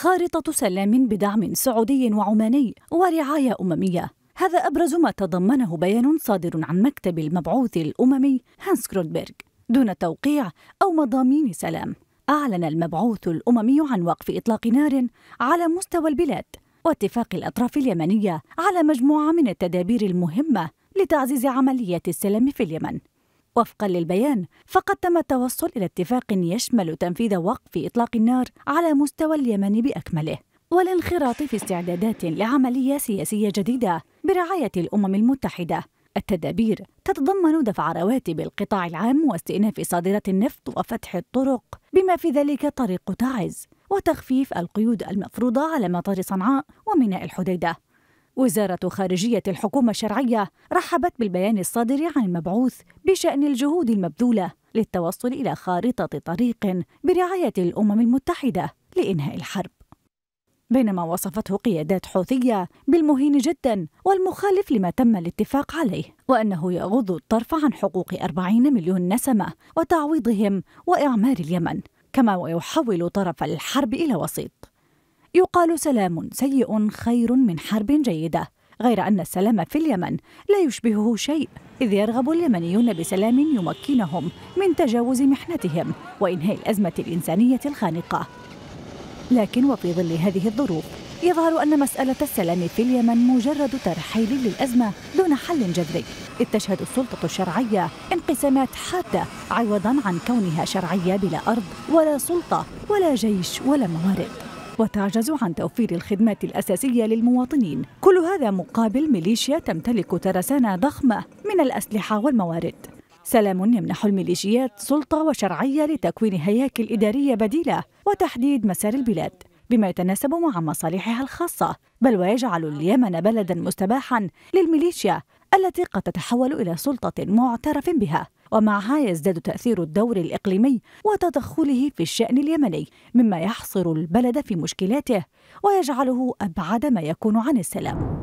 خارطة سلام بدعم سعودي وعماني ورعاية أممية هذا أبرز ما تضمنه بيان صادر عن مكتب المبعوث الأممي هانس كرونبرغ دون توقيع أو مضامين سلام أعلن المبعوث الأممي عن وقف إطلاق نار على مستوى البلاد واتفاق الأطراف اليمنية على مجموعة من التدابير المهمة لتعزيز عمليات السلام في اليمن وفقا للبيان فقد تم التوصل إلى اتفاق يشمل تنفيذ وقف إطلاق النار على مستوى اليمن بأكمله والانخراط في استعدادات لعملية سياسية جديدة برعاية الأمم المتحدة التدابير تتضمن دفع رواتب القطاع العام واستئناف صادرات النفط وفتح الطرق بما في ذلك طريق تعز وتخفيف القيود المفروضة على مطار صنعاء وميناء الحديدة وزارة خارجية الحكومة الشرعية رحبت بالبيان الصادر عن المبعوث بشأن الجهود المبذولة للتوصل إلى خارطة طريق برعاية الأمم المتحدة لإنهاء الحرب. بينما وصفته قيادات حوثية بالمهين جدا والمخالف لما تم الاتفاق عليه وأنه يغض الطرف عن حقوق أربعين مليون نسمة وتعويضهم وإعمار اليمن كما ويحول طرف الحرب إلى وسيط يقال سلام سيء خير من حرب جيده غير ان السلام في اليمن لا يشبهه شيء اذ يرغب اليمنيون بسلام يمكنهم من تجاوز محنتهم وانهاء الازمه الانسانيه الخانقه لكن وفي ظل هذه الظروف يظهر أن مسألة السلام في اليمن مجرد ترحيل للأزمة دون حل جذري إذ تشهد السلطة الشرعية انقسامات حادة عوضاً عن كونها شرعية بلا أرض ولا سلطة ولا جيش ولا موارد وتعجز عن توفير الخدمات الأساسية للمواطنين كل هذا مقابل ميليشيا تمتلك ترسانة ضخمة من الأسلحة والموارد سلام يمنح الميليشيات سلطة وشرعية لتكوين هياكل إدارية بديلة وتحديد مسار البلاد بما يتناسب مع مصالحها الخاصة بل ويجعل اليمن بلدا مستباحا للميليشيا التي قد تتحول إلى سلطة معترف بها ومعها يزداد تأثير الدور الإقليمي وتدخله في الشأن اليمني مما يحصر البلد في مشكلاته ويجعله أبعد ما يكون عن السلام